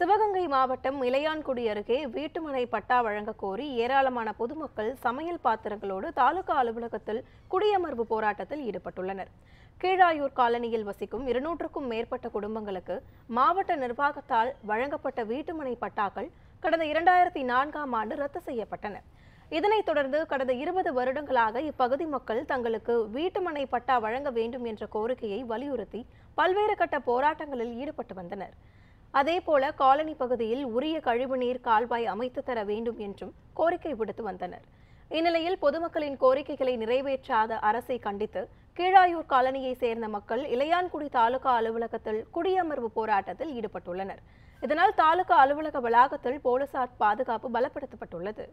சிவகங்கை மாவட்டம் இளையான்குடி அருகே வீட்டுமனை பட்டா வழங்க கோரி ஏராளமான பொதுமக்கள் சமையல் பாத்திரங்களோடு தாலுகா அலுவலகத்தில் குடியமர்வு போராட்டத்தில் ஈடுபட்டுள்ளனர் கீழாயூர் காலனியில் வசிக்கும் இருநூற்றுக்கும் மேற்பட்ட குடும்பங்களுக்கு மாவட்ட நிர்வாகத்தால் வழங்கப்பட்ட வீட்டுமனை பட்டாக்கள் கடந்த இரண்டாயிரத்தி நான்காம் ஆண்டு ரத்து செய்யப்பட்டன இதனைத் தொடர்ந்து கடந்த இருபது வருடங்களாக இப்பகுதி மக்கள் தங்களுக்கு வீட்டுமனை பட்டா வழங்க வேண்டும் என்ற கோரிக்கையை வலியுறுத்தி பல்வேறு கட்ட போராட்டங்களில் ஈடுபட்டு வந்தனர் அதேபோல காலனி பகுதியில் உரிய கழிவுநீர் கால்வாய் அமைத்து தர வேண்டும் என்றும் கோரிக்கை விடுத்து வந்தனர் இந்நிலையில் பொதுமக்களின் கோரிக்கைகளை நிறைவேற்றாத அரசை கண்டித்து கீழாயூர் காலனியை சேர்ந்த மக்கள் இளையான்குடி தாலுகா அலுவலகத்தில் குடியமர்வு போராட்டத்தில் ஈடுபட்டுள்ளனர் இதனால் தாலுகா அலுவலக வளாகத்தில் போலீசார் பாதுகாப்பு பலப்படுத்தப்பட்டுள்ளது